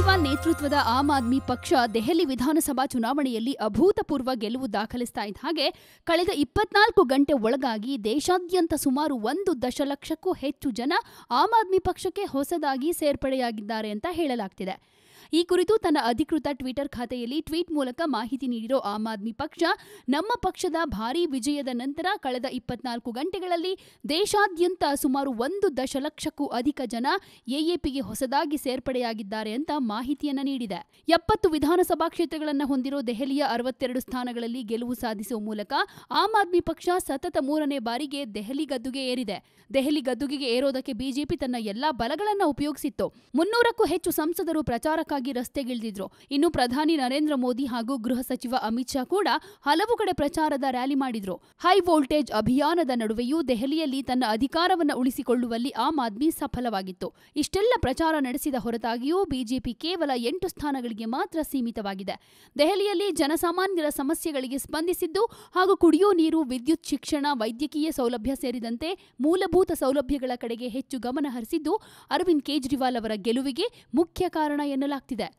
ಕೇಜ್ರಿವಾಲ್ ನೇತೃತ್ವದ ಆಮ್ ಆದ್ಮಿ ಪಕ್ಷ ದೆಹಲಿ ವಿಧಾನಸಭಾ ಚುನಾವಣೆಯಲ್ಲಿ ಅಭೂತಪೂರ್ವ ಗೆಲುವು ದಾಖಲಿಸ್ತಾ ಇದ್ದ ಹಾಗೆ ಕಳೆದ ಇಪ್ಪತ್ನಾಲ್ಕು ಗಂಟೆ ಒಳಗಾಗಿ ದೇಶಾದ್ಯಂತ ಸುಮಾರು ಒಂದು ದಶಲಕ್ಷಕ್ಕೂ ಹೆಚ್ಚು ಜನ ಆಮ್ ಆದ್ಮಿ ಪಕ್ಷಕ್ಕೆ ಹೊಸದಾಗಿ ಸೇರ್ಪಡೆಯಾಗಿದ್ದಾರೆ ಅಂತ ಹೇಳಲಾಗ್ತಿದೆ ಈ ಕುರಿತು ತನ್ನ ಅಧಿಕೃತ ಟ್ವಿಟರ್ ಖಾತೆಯಲ್ಲಿ ಟ್ವೀಟ್ ಮೂಲಕ ಮಾಹಿತಿ ನೀಡಿರೋ ಆಮ್ ಆದ್ಮಿ ಪಕ್ಷ ನಮ್ಮ ಪಕ್ಷದ ಭಾರೀ ವಿಜಯದ ನಂತರ ಕಳೆದ ಇಪ್ಪತ್ನಾಲ್ಕು ಗಂಟೆಗಳಲ್ಲಿ ದೇಶಾದ್ಯಂತ ಸುಮಾರು ಒಂದು ದಶಲಕ್ಷಕ್ಕೂ ಅಧಿಕ ಜನ ಎಎಪಿಗೆ ಹೊಸದಾಗಿ ಸೇರ್ಪಡೆಯಾಗಿದ್ದಾರೆ ಅಂತ ಮಾಹಿತಿಯನ್ನು ನೀಡಿದೆ ಎಪ್ಪತ್ತು ವಿಧಾನಸಭಾ ಕ್ಷೇತ್ರಗಳನ್ನು ಹೊಂದಿರುವ ದೆಹಲಿಯ ಅರವತ್ತೆರಡು ಸ್ಥಾನಗಳಲ್ಲಿ ಗೆಲುವು ಸಾಧಿಸುವ ಮೂಲಕ ಆಮ್ ಆದ್ಮಿ ಪಕ್ಷ ಸತತ ಮೂರನೇ ಬಾರಿಗೆ ದೆಹಲಿ ಗದ್ದುಗೆ ಏರಿದೆ ದೆಹಲಿ ಗದ್ದುಗೆಗೆ ಏರೋದಕ್ಕೆ ಬಿಜೆಪಿ ತನ್ನ ಎಲ್ಲಾ ಬಲಗಳನ್ನು ಉಪಯೋಗಿಸಿತ್ತು ಮುನ್ನೂರಕ್ಕೂ ಹೆಚ್ಚು ಸಂಸದರು ಪ್ರಚಾರಕ್ಕಾಗಿ ನೇರವಾಗಿ ರಸ್ತೆಗಿಳಿದಿದ್ರು ಇನ್ನು ಪ್ರಧಾನಿ ನರೇಂದ್ರ ಮೋದಿ ಹಾಗೂ ಗೃಹ ಸಚಿವ ಅಮಿತ್ ಶಾ ಕೂಡ ಹಲವು ಕಡೆ ಪ್ರಚಾರದ ರ್ಯಾಲಿ ಮಾಡಿದ್ರು ಹೈ ವೋಲ್ಟೇಜ್ ಅಭಿಯಾನದ ನಡುವೆಯೂ ದೆಹಲಿಯಲ್ಲಿ ತನ್ನ ಅಧಿಕಾರವನ್ನು ಉಳಿಸಿಕೊಳ್ಳುವಲ್ಲಿ ಆಮ್ ಆದ್ಮಿ ಸಫಲವಾಗಿತ್ತು ಇಷ್ಟೆಲ್ಲ ಪ್ರಚಾರ ನಡೆಸಿದ ಹೊರತಾಗಿಯೂ ಬಿಜೆಪಿ ಕೇವಲ ಎಂಟು ಸ್ಥಾನಗಳಿಗೆ ಮಾತ್ರ ಸೀಮಿತವಾಗಿದೆ ದೆಹಲಿಯಲ್ಲಿ ಜನಸಾಮಾನ್ಯರ ಸಮಸ್ಯೆಗಳಿಗೆ ಸ್ಪಂದಿಸಿದ್ದು ಹಾಗೂ ಕುಡಿಯೋ ನೀರು ವಿದ್ಯುತ್ ಶಿಕ್ಷಣ ವೈದ್ಯಕೀಯ ಸೌಲಭ್ಯ ಸೇರಿದಂತೆ ಮೂಲಭೂತ ಸೌಲಭ್ಯಗಳ ಕಡೆಗೆ ಹೆಚ್ಚು ಗಮನ ಹರಿಸಿದ್ದು ಅರವಿಂದ್ ಕೇಜ್ರಿವಾಲ್ ಅವರ ಗೆಲುವಿಗೆ ಮುಖ್ಯ ಕಾರಣ ಎನ್ನಲಾಗಿದೆ ಆಗ್ತಿದೆ